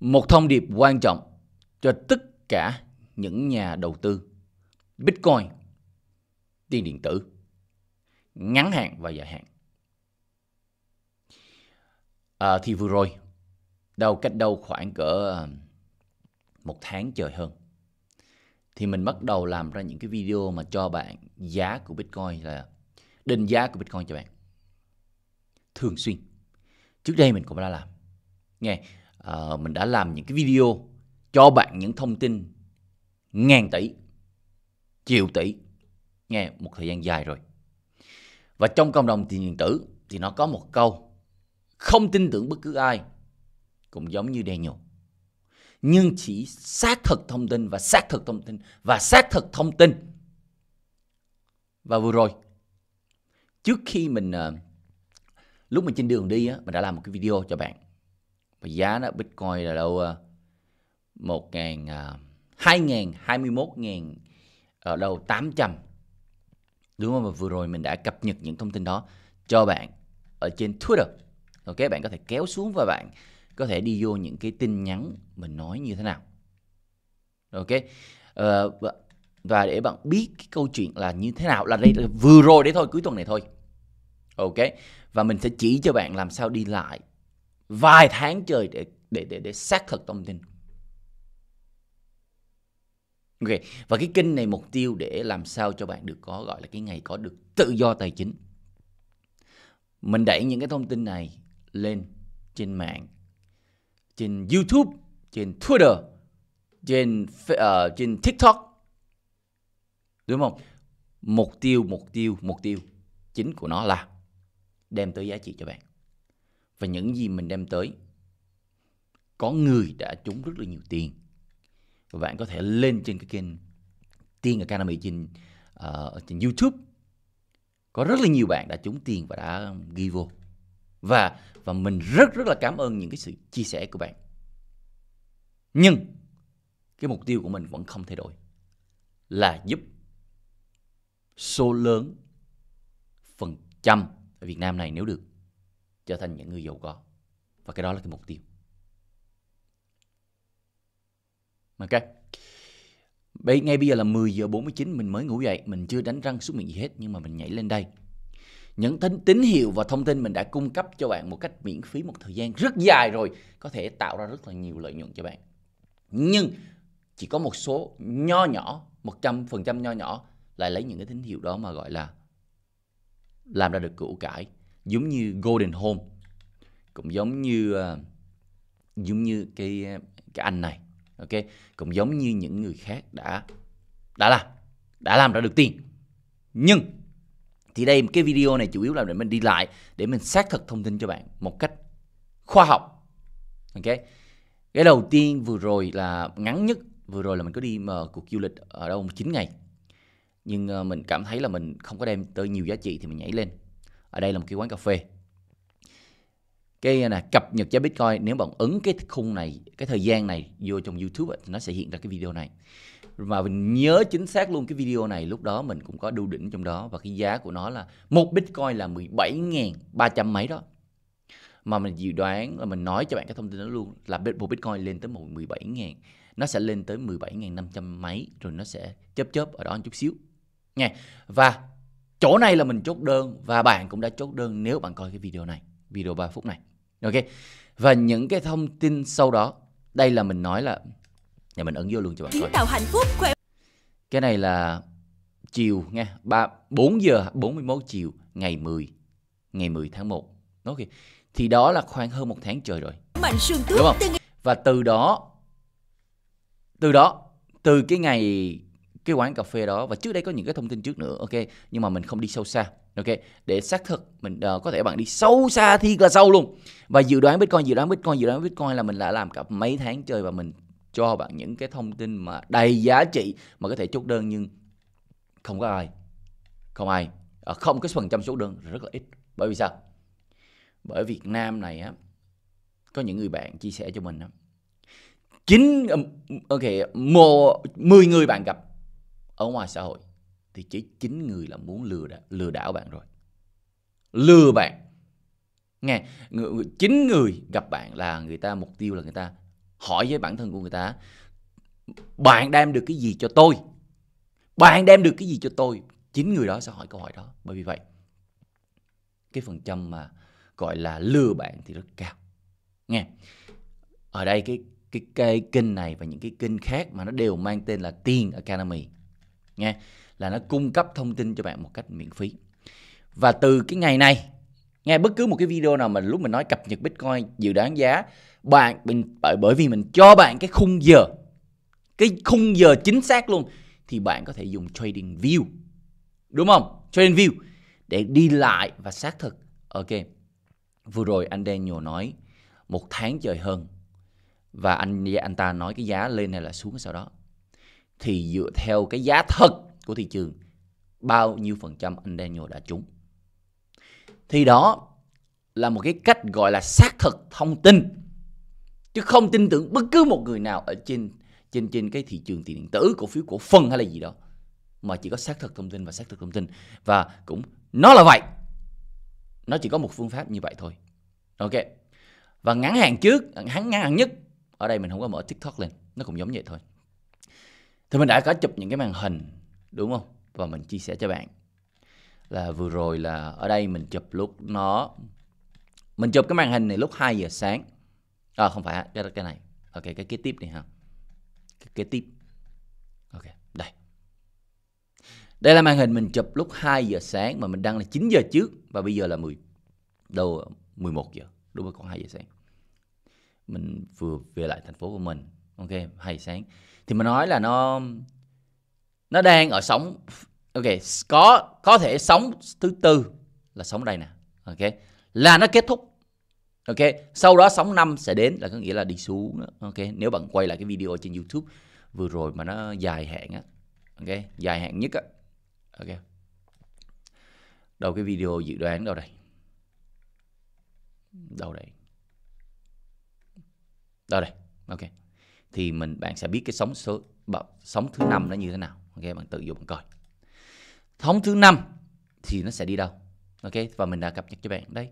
một thông điệp quan trọng cho tất cả những nhà đầu tư Bitcoin, tiền điện tử, ngắn hạn và dài hạn. À, thì vừa rồi, đâu cách đâu khoảng cỡ à, một tháng trời hơn, thì mình bắt đầu làm ra những cái video mà cho bạn giá của Bitcoin là định giá của Bitcoin cho bạn. Thường xuyên. Trước đây mình cũng đã làm. Nghe, uh, mình đã làm những cái video cho bạn những thông tin ngàn tỷ, triệu tỷ, nghe một thời gian dài rồi. Và trong cộng đồng tiền điện tử thì nó có một câu, không tin tưởng bất cứ ai, cũng giống như Daniel. Nhưng chỉ xác thực thông tin và xác thực thông tin và xác thực thông tin. Và vừa rồi, trước khi mình, uh, lúc mình trên đường đi, á, mình đã làm một cái video cho bạn mà giá nó Bitcoin là đâu à? một ngàn à, hai ngàn hai mươi một ngàn ở ờ, đâu tám trăm đúng không và vừa rồi mình đã cập nhật những thông tin đó cho bạn ở trên Twitter ok bạn có thể kéo xuống và bạn có thể đi vô những cái tin nhắn mình nói như thế nào ok ờ, và để bạn biết cái câu chuyện là như thế nào là đây là vừa rồi đấy thôi cuối tuần này thôi ok và mình sẽ chỉ cho bạn làm sao đi lại vài tháng trời để để để để xác thực thông tin ok và cái kênh này mục tiêu để làm sao cho bạn được có gọi là cái ngày có được tự do tài chính mình đẩy những cái thông tin này lên trên mạng trên YouTube trên Twitter trên uh, trên TikTok đúng không mục tiêu mục tiêu mục tiêu chính của nó là đem tới giá trị cho bạn và những gì mình đem tới. Có người đã trúng rất là nhiều tiền. Và bạn có thể lên trên cái kênh Tiên Academy trên, uh, trên YouTube. Có rất là nhiều bạn đã trúng tiền và đã ghi vô. Và và mình rất rất là cảm ơn những cái sự chia sẻ của bạn. Nhưng cái mục tiêu của mình vẫn không thay đổi là giúp số lớn phần trăm ở Việt Nam này nếu được trở thành những người giàu có và cái đó là cái mục tiêu ok Bây, ngay bây giờ là 10 giờ 49 mình mới ngủ dậy mình chưa đánh răng xuống miệng gì hết nhưng mà mình nhảy lên đây những tín, tín hiệu và thông tin mình đã cung cấp cho bạn một cách miễn phí một thời gian rất dài rồi có thể tạo ra rất là nhiều lợi nhuận cho bạn nhưng chỉ có một số nho nhỏ một trăm phần trăm nho nhỏ lại lấy những cái tín hiệu đó mà gọi là làm ra được củ cải giống như Golden Home cũng giống như ờ, giống như cái ờ, cái anh này ok cũng giống như những người khác đã đã làm đã làm ra được tiền nhưng thì đây cái video này chủ yếu là để mình đi lại để mình xác thực thông tin cho bạn một cách khoa học ok cái đầu tiên vừa rồi là ngắn nhất vừa rồi là mình có đi mà cuộc du lịch ở đâu 9 ngày nhưng ờ, mình cảm thấy là mình không có đem tới nhiều giá trị thì mình nhảy lên ở đây là một cái quán cà phê cái à, này cập nhật giá Bitcoin nếu bạn ấn cái khung này cái thời gian này vô trong YouTube thì nó sẽ hiện ra cái video này mà mình nhớ chính xác luôn cái video này lúc đó mình cũng có đu đỉnh trong đó và cái giá của nó là một Bitcoin là 17.300 mấy đó mà mình dự đoán là mình nói cho bạn cái thông tin đó luôn là một Bitcoin lên tới 17.000 nó sẽ lên tới 17.500 mấy rồi nó sẽ chớp chớp ở đó một chút xíu nha và chỗ này là mình chốt đơn và bạn cũng đã chốt đơn nếu bạn coi cái video này video 3 phút này ok và những cái thông tin sau đó đây là mình nói là để mình ấn vô luôn cho bạn coi tạo hạnh phúc khỏe cái này là chiều nghe 3 4 giờ 41 chiều ngày 10 ngày 10 tháng 1 ok thì đó là khoảng hơn một tháng trời rồi mạnh xương tước đúng không và từ đó từ đó từ cái ngày cái quán cà phê đó và trước đây có những cái thông tin trước nữa ok nhưng mà mình không đi sâu xa ok để xác thực mình uh, có thể bạn đi sâu xa thì là sâu luôn và dự đoán bitcoin dự đoán bitcoin dự đoán bitcoin là mình đã làm cả mấy tháng chơi và mình cho bạn những cái thông tin mà đầy giá trị mà có thể chốt đơn nhưng không có ai không ai ờ, không cái phần trăm số đơn rất là ít bởi vì sao bởi Việt Nam này á có những người bạn chia sẻ cho mình á chín ok mười người bạn gặp ở ngoài xã hội thì chỉ chính người là muốn lừa đảo, lừa đảo bạn rồi lừa bạn nghe chính người gặp bạn là người ta mục tiêu là người ta hỏi với bản thân của người ta bạn đem được cái gì cho tôi bạn đem được cái gì cho tôi chính người đó sẽ hỏi câu hỏi đó bởi vì vậy cái phần trăm mà gọi là lừa bạn thì rất cao nghe ở đây cái cái, cái kênh này và những cái kênh khác mà nó đều mang tên là tiền academy nha là nó cung cấp thông tin cho bạn một cách miễn phí và từ cái ngày này nghe bất cứ một cái video nào mình lúc mình nói cập nhật bitcoin dự đoán giá bạn mình bởi bởi vì mình cho bạn cái khung giờ cái khung giờ chính xác luôn thì bạn có thể dùng trading view đúng không trading view để đi lại và xác thực ok vừa rồi anh Daniel nói một tháng trời hơn và anh anh ta nói cái giá lên hay là xuống sau đó thì dựa theo cái giá thật của thị trường bao nhiêu phần trăm anh Daniel đã trúng. Thì đó là một cái cách gọi là xác thực thông tin chứ không tin tưởng bất cứ một người nào ở trên trên trên cái thị trường tiền điện tử cổ phiếu cổ phần hay là gì đó mà chỉ có xác thực thông tin và xác thực thông tin và cũng nó là vậy nó chỉ có một phương pháp như vậy thôi ok và ngắn hạn trước ngắn ngắn hạn nhất ở đây mình không có mở tiktok lên nó cũng giống vậy thôi thì mình đã có chụp những cái màn hình đúng không và mình chia sẻ cho bạn là vừa rồi là ở đây mình chụp lúc nó mình chụp cái màn hình này lúc 2 giờ sáng à không phải cái cái này ok cái kế tiếp này ha cái kế tiếp ok đây đây là màn hình mình chụp lúc 2 giờ sáng mà mình đăng là 9 giờ trước và bây giờ là 10 đâu 11 giờ đúng không còn 2 giờ sáng mình vừa về lại thành phố của mình ok 2 giờ sáng thì mình nói là nó nó đang ở sóng ok có có thể sóng thứ tư là sóng đây nè ok là nó kết thúc ok sau đó sóng năm sẽ đến là có nghĩa là đi xuống ok nếu bạn quay lại cái video trên youtube vừa rồi mà nó dài hạn á ok dài hạn nhất á ok đâu cái video dự đoán đâu đây đâu đây đâu đây ok thì mình bạn sẽ biết cái sóng số sóng thứ năm nó như thế nào ok bạn tự dùng bạn coi sóng thứ năm thì nó sẽ đi đâu ok và mình đã cập nhật cho bạn đây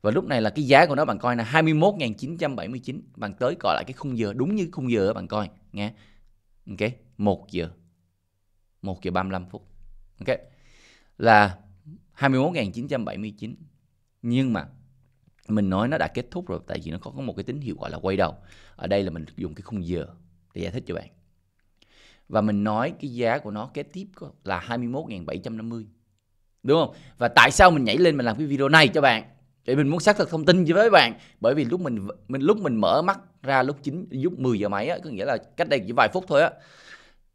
và lúc này là cái giá của nó bạn coi là 21.979 bạn tới coi lại cái khung giờ đúng như khung giờ bạn coi nghe ok 1 giờ 1 giờ 35 phút ok là 21.979 nhưng mà mình nói nó đã kết thúc rồi tại vì nó có một cái tín hiệu gọi là quay đầu ở đây là mình dùng cái khung giờ để giải thích cho bạn và mình nói cái giá của nó kế tiếp là 21.750 đúng không và tại sao mình nhảy lên mình làm cái video này cho bạn để mình muốn xác thực thông tin với bạn bởi vì lúc mình mình lúc mình mở mắt ra lúc 9 lúc 10 giờ mấy á có nghĩa là cách đây chỉ vài phút thôi á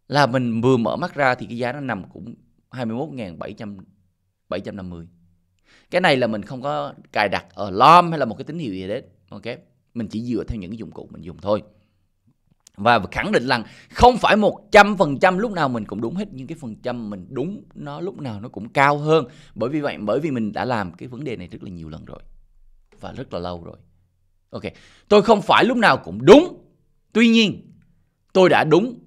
là mình vừa mở mắt ra thì cái giá nó nằm cũng 21.750 cái này là mình không có cài đặt ở alarm hay là một cái tín hiệu gì đấy ok mình chỉ dựa theo những cái dụng cụ mình dùng thôi và khẳng định rằng không phải một trăm phần trăm lúc nào mình cũng đúng hết nhưng cái phần trăm mình đúng nó lúc nào nó cũng cao hơn bởi vì vậy bởi vì mình đã làm cái vấn đề này rất là nhiều lần rồi và rất là lâu rồi ok tôi không phải lúc nào cũng đúng tuy nhiên tôi đã đúng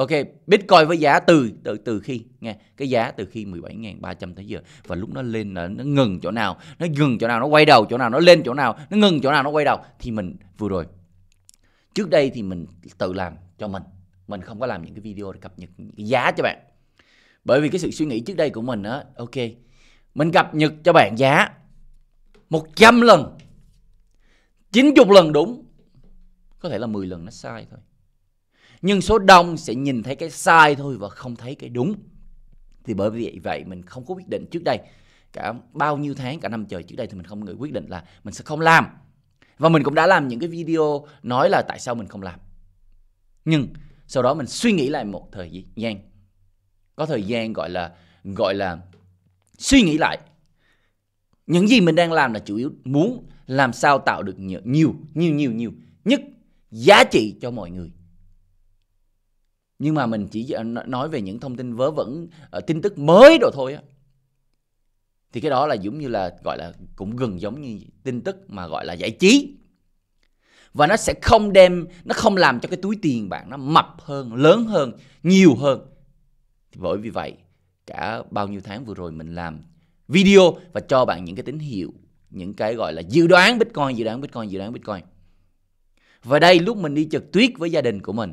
Ok, Bitcoin với giá từ từ từ khi nghe, cái giá từ khi 17.300 tới giờ và lúc nó lên là nó ngừng chỗ nào, nó ngừng chỗ nào, nó quay đầu chỗ nào, nó lên chỗ nào, nó ngừng chỗ nào, nó quay đầu thì mình vừa rồi. Trước đây thì mình tự làm cho mình, mình không có làm những cái video để cập nhật giá cho bạn. Bởi vì cái sự suy nghĩ trước đây của mình á, ok, mình cập nhật cho bạn giá 100 lần, 90 lần đúng, có thể là 10 lần nó sai thôi nhưng số đông sẽ nhìn thấy cái sai thôi và không thấy cái đúng thì bởi vì vậy mình không có quyết định trước đây cả bao nhiêu tháng cả năm trời trước đây thì mình không người quyết định là mình sẽ không làm và mình cũng đã làm những cái video nói là tại sao mình không làm nhưng sau đó mình suy nghĩ lại một thời gian có thời gian gọi là gọi là suy nghĩ lại những gì mình đang làm là chủ yếu muốn làm sao tạo được nhiều nhiều nhiều nhiều, nhiều nhất giá trị cho mọi người nhưng mà mình chỉ ờ, nói về những thông tin vớ vẩn ờ, tin tức mới đồ thôi á thì cái đó là giống như là gọi là cũng gần giống như tin tức mà gọi là giải trí và nó sẽ không đem nó không làm cho cái túi tiền bạn nó mập hơn lớn hơn nhiều hơn bởi vì vậy cả bao nhiêu tháng vừa rồi mình làm video và cho bạn những cái tín hiệu những cái gọi là dự đoán bitcoin dự đoán bitcoin dự đoán bitcoin và đây lúc mình đi trượt tuyết với gia đình của mình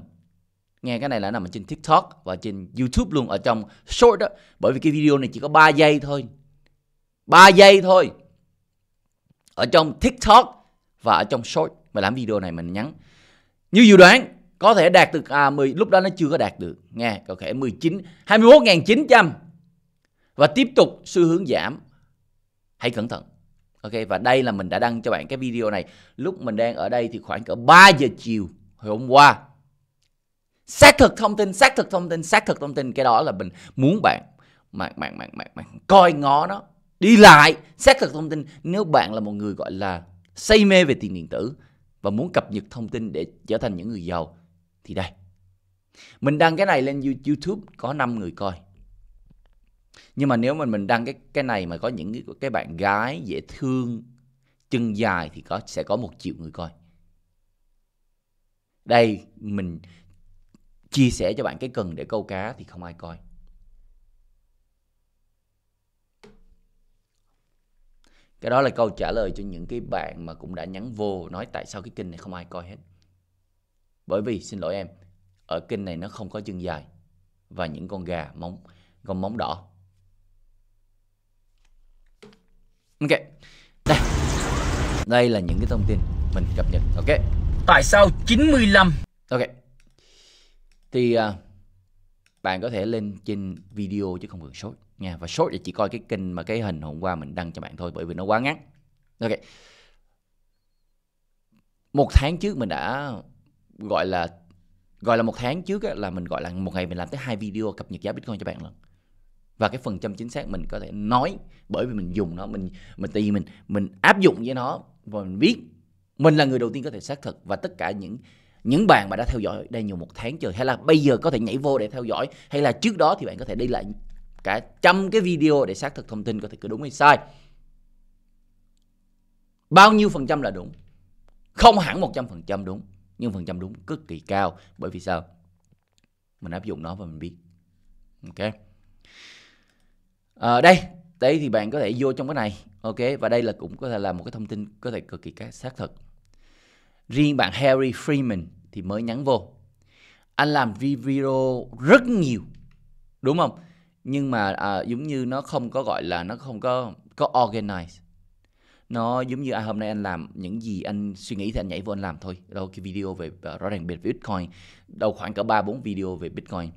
nghe cái này là nằm trên tiktok và trên youtube luôn ở trong short đó bởi vì cái video này chỉ có 3 giây thôi 3 giây thôi ở trong tiktok và ở trong short mà làm video này mình nhắn như dự đoán có thể đạt được à 10 lúc đó nó chưa có đạt được nghe có thể 19 21.900 và tiếp tục xu hướng giảm hãy cẩn thận ok và đây là mình đã đăng cho bạn cái video này lúc mình đang ở đây thì khoảng cỡ 3 giờ chiều hôm qua xác thực thông tin xác thực thông tin xác thực thông tin cái đó là mình muốn bạn bạn bạn bạn bạn, bạn coi ngó nó đi lại xác thực thông tin nếu bạn là một người gọi là say mê về tiền điện tử và muốn cập nhật thông tin để trở thành những người giàu thì đây mình đăng cái này lên YouTube có 5 người coi nhưng mà nếu mà mình đăng cái cái này mà có những cái bạn gái dễ thương chân dài thì có sẽ có một triệu người coi đây mình chia sẻ cho bạn cái cần để câu cá thì không ai coi cái đó là câu trả lời cho những cái bạn mà cũng đã nhắn vô nói tại sao cái kênh này không ai coi hết bởi vì xin lỗi em ở kênh này nó không có chân dài và những con gà móng con móng đỏ ok đây đây là những cái thông tin mình cập nhật ok tại sao 95 ok thì uh, bạn có thể lên trên video chứ không cần short nha và short thì chỉ coi cái kênh mà cái hình hôm qua mình đăng cho bạn thôi bởi vì nó quá ngắn ok một tháng trước mình đã gọi là gọi là một tháng trước là mình gọi là một ngày mình làm tới hai video cập nhật giá bitcoin cho bạn lần và cái phần trăm chính xác mình có thể nói bởi vì mình dùng nó mình mình tại mình mình áp dụng với nó và mình biết mình là người đầu tiên có thể xác thực và tất cả những những bạn mà đã theo dõi đây nhiều một tháng trời hay là bây giờ có thể nhảy vô để theo dõi hay là trước đó thì bạn có thể đi lại cả trăm cái video để xác thực thông tin có thể cứ đúng hay sai bao nhiêu phần trăm là đúng không hẳn một trăm phần trăm đúng nhưng phần trăm đúng cực kỳ cao bởi vì sao mình áp dụng nó và mình biết ok à, đây đây thì bạn có thể vô trong cái này ok và đây là cũng có thể là một cái thông tin có thể cực kỳ xác thực riêng bạn Harry Freeman thì mới nhắn vô anh làm video rất nhiều đúng không nhưng mà à, giống như nó không có gọi là nó không có có organize nó giống như à, hôm nay anh làm những gì anh suy nghĩ thì anh nhảy vô anh làm thôi đâu cái video về uh, rõ ràng về bitcoin đâu khoảng cả ba bốn video về bitcoin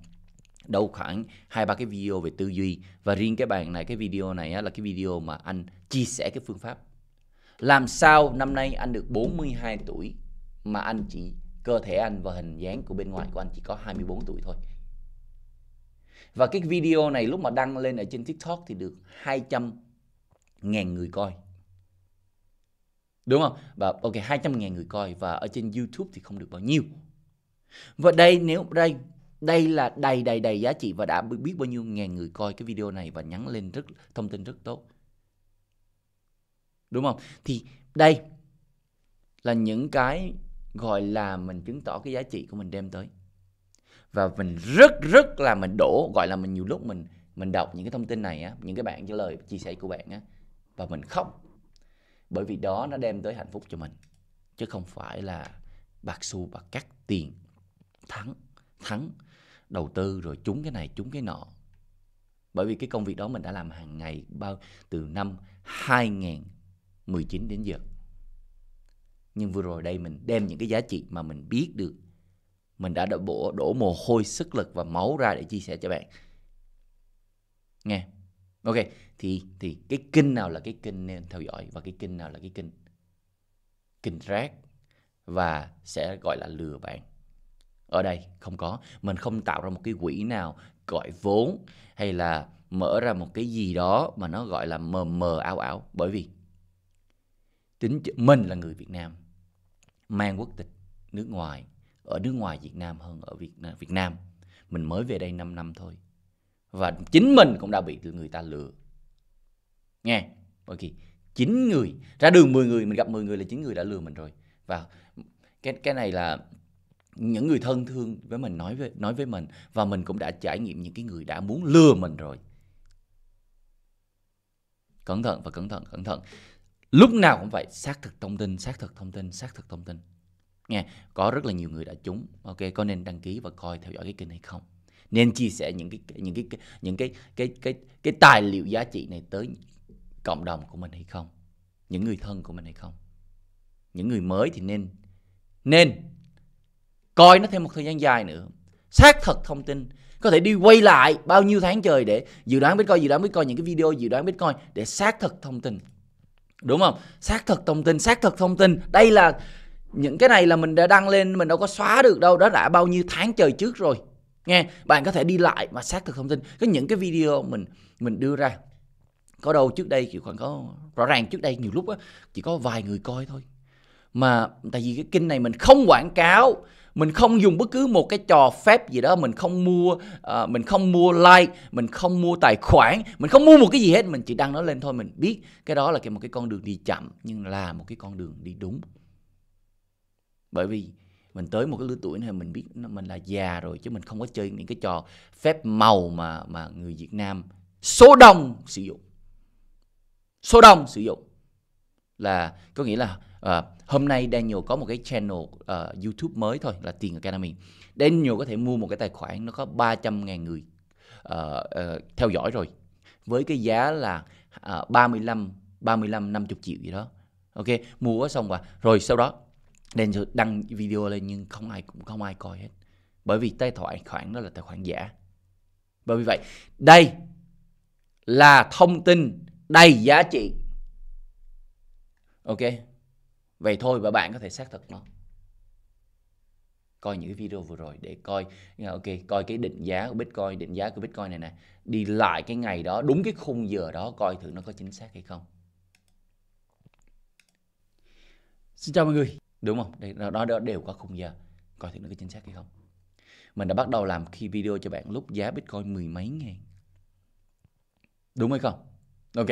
đâu khoảng hai ba cái video về tư duy và riêng cái bài này cái video này á, là cái video mà anh chia sẻ cái phương pháp làm sao năm nay anh được 42 tuổi mà anh chỉ cơ thể anh và hình dáng của bên ngoài của anh chỉ có 24 tuổi thôi. Và cái video này lúc mà đăng lên ở trên TikTok thì được 200 ngàn người coi. Đúng không? Và ok 200 ngàn người coi và ở trên YouTube thì không được bao nhiêu. Và đây nếu đây đây là đầy đầy đầy giá trị và đã biết bao nhiêu ngàn người coi cái video này và nhắn lên rất thông tin rất tốt. Đúng không? Thì đây là những cái gọi là mình chứng tỏ cái giá trị của mình đem tới và mình rất rất là mình đổ gọi là mình nhiều lúc mình mình đọc những cái thông tin này á những cái bạn trả lời chia sẻ của bạn á và mình khóc bởi vì đó nó đem tới hạnh phúc cho mình chứ không phải là bạc xu bạc cắt tiền thắng thắng đầu tư rồi trúng cái này trúng cái nọ bởi vì cái công việc đó mình đã làm hàng ngày bao từ năm 2019 đến giờ nhưng vừa rồi đây mình đem những cái giá trị mà mình biết được mình đã đổ, bộ, đổ mồ hôi sức lực và máu ra để chia sẻ cho bạn nghe ok thì thì cái kênh nào là cái kênh nên theo dõi và cái kênh nào là cái kênh kênh rác và sẽ gọi là lừa bạn ở đây không có mình không tạo ra một cái quỹ nào gọi vốn hay là mở ra một cái gì đó mà nó gọi là mờ mờ ảo ảo bởi vì tính mình là người Việt Nam mang quốc tịch nước ngoài ở nước ngoài Việt Nam hơn ở Việt Nam, Việt Nam. Mình mới về đây 5 năm thôi. Và chính mình cũng đã bị người ta lừa. Nghe, ok. 9 người, ra đường 10 người, mình gặp 10 người là 9 người đã lừa mình rồi. Và cái cái này là những người thân thương với mình nói với nói với mình và mình cũng đã trải nghiệm những cái người đã muốn lừa mình rồi cẩn thận và cẩn thận cẩn thận lúc nào cũng vậy xác thực thông tin xác thực thông tin xác thực thông tin nghe có rất là nhiều người đã trúng ok có nên đăng ký và coi theo dõi cái kênh hay không nên chia sẻ những cái những cái những cái cái cái cái, cái tài liệu giá trị này tới cộng đồng của mình hay không những người thân của mình hay không những người mới thì nên nên coi nó thêm một thời gian dài nữa xác thật thông tin có thể đi quay lại bao nhiêu tháng trời để dự đoán biết coi dự đoán biết coi những cái video dự đoán biết coi để xác thực thông tin đúng không xác thực thông tin xác thực thông tin đây là những cái này là mình đã đăng lên mình đâu có xóa được đâu đó đã bao nhiêu tháng trời trước rồi nghe bạn có thể đi lại mà xác thực thông tin có những cái video mình mình đưa ra có đâu trước đây kiểu khoảng có rõ ràng trước đây nhiều lúc á chỉ có vài người coi thôi mà tại vì cái kênh này mình không quảng cáo mình không dùng bất cứ một cái trò phép gì đó mình không mua uh, mình không mua like mình không mua tài khoản mình không mua một cái gì hết mình chỉ đăng nó lên thôi mình biết cái đó là cái một cái con đường đi chậm nhưng là một cái con đường đi đúng bởi vì mình tới một cái lứa tuổi này mình biết mình là già rồi chứ mình không có chơi những cái trò phép màu mà mà người Việt Nam số đông sử dụng số đông sử dụng là có nghĩa là uh, hôm nay Daniel có một cái channel uh, YouTube mới thôi là tiền của Canada mình Daniel có thể mua một cái tài khoản nó có 300.000 người uh, uh, theo dõi rồi với cái giá là uh, 35 35 50 triệu gì đó ok mua xong và rồi sau đó Daniel đăng video lên nhưng không ai cũng không ai coi hết bởi vì tài thoại khoản đó là tài khoản giả bởi vì vậy đây là thông tin đầy giá trị ok vậy thôi và bạn có thể xác thực nó coi những cái video vừa rồi để coi à, ok coi cái định giá của bitcoin định giá của bitcoin này nè đi lại cái ngày đó đúng cái khung giờ đó coi thử nó có chính xác hay không xin chào mọi người đúng không đây đó, đó đều có khung giờ coi thử nó có chính xác hay không mình đã bắt đầu làm khi video cho bạn lúc giá bitcoin mười mấy ngàn đúng hay không ok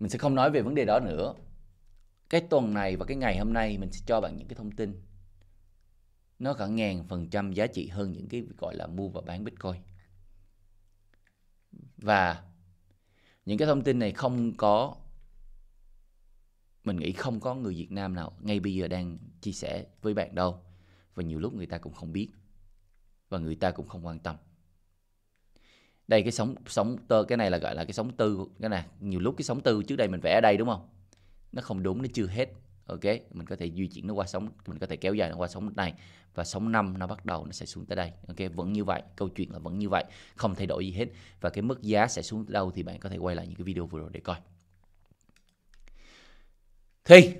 mình sẽ không nói về vấn đề đó nữa cái tuần này và cái ngày hôm nay mình sẽ cho bạn những cái thông tin nó cả ngàn phần trăm giá trị hơn những cái gọi là mua và bán bitcoin và những cái thông tin này không có mình nghĩ không có người Việt Nam nào ngay bây giờ đang chia sẻ với bạn đâu và nhiều lúc người ta cũng không biết và người ta cũng không quan tâm đây cái sóng sóng tơ cái này là gọi là cái sóng tư cái này nhiều lúc cái sóng tư trước đây mình vẽ ở đây đúng không nó không đúng nó chưa hết ok mình có thể di chuyển nó qua sóng mình có thể kéo dài nó qua sóng này và sóng năm nó bắt đầu nó sẽ xuống tới đây ok vẫn như vậy câu chuyện là vẫn như vậy không thay đổi gì hết và cái mức giá sẽ xuống tới đâu thì bạn có thể quay lại những cái video vừa rồi để coi thì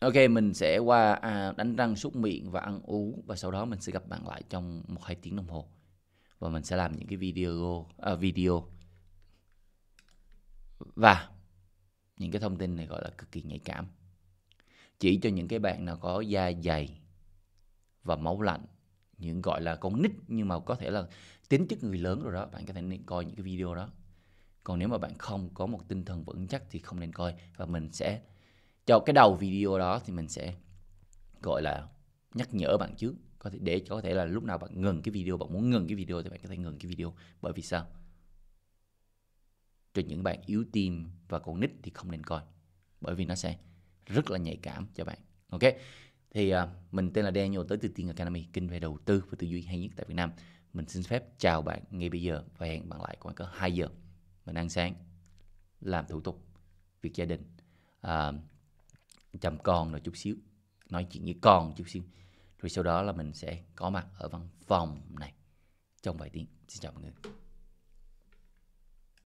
ok mình sẽ qua à, đánh răng súc miệng và ăn uống và sau đó mình sẽ gặp bạn lại trong một hai tiếng đồng hồ và mình sẽ làm những cái video à, video và những cái thông tin này gọi là cực kỳ nhạy cảm chỉ cho những cái bạn nào có da dày và máu lạnh những gọi là con nít nhưng mà có thể là tính chất người lớn rồi đó bạn có thể nên coi những cái video đó còn nếu mà bạn không có một tinh thần vững chắc thì không nên coi và mình sẽ cho cái đầu video đó thì mình sẽ gọi là nhắc nhở bạn trước có thể để có thể là lúc nào bạn ngừng cái video bạn muốn ngừng cái video thì bạn có thể ngừng cái video bởi vì sao cho những bạn yếu tim và con nít thì không nên coi bởi vì nó sẽ rất là nhạy cảm cho bạn ok thì uh, mình tên là Daniel tới từ Tiên Academy kinh về đầu tư và tư duy hay nhất tại Việt Nam mình xin phép chào bạn ngay bây giờ và hẹn bạn lại khoảng có 2 giờ mình ăn sáng làm thủ tục việc gia đình uh, chăm con rồi chút xíu nói chuyện với con chút xíu rồi sau đó là mình sẽ có mặt ở văn phòng này trong vài tiếng xin chào mọi người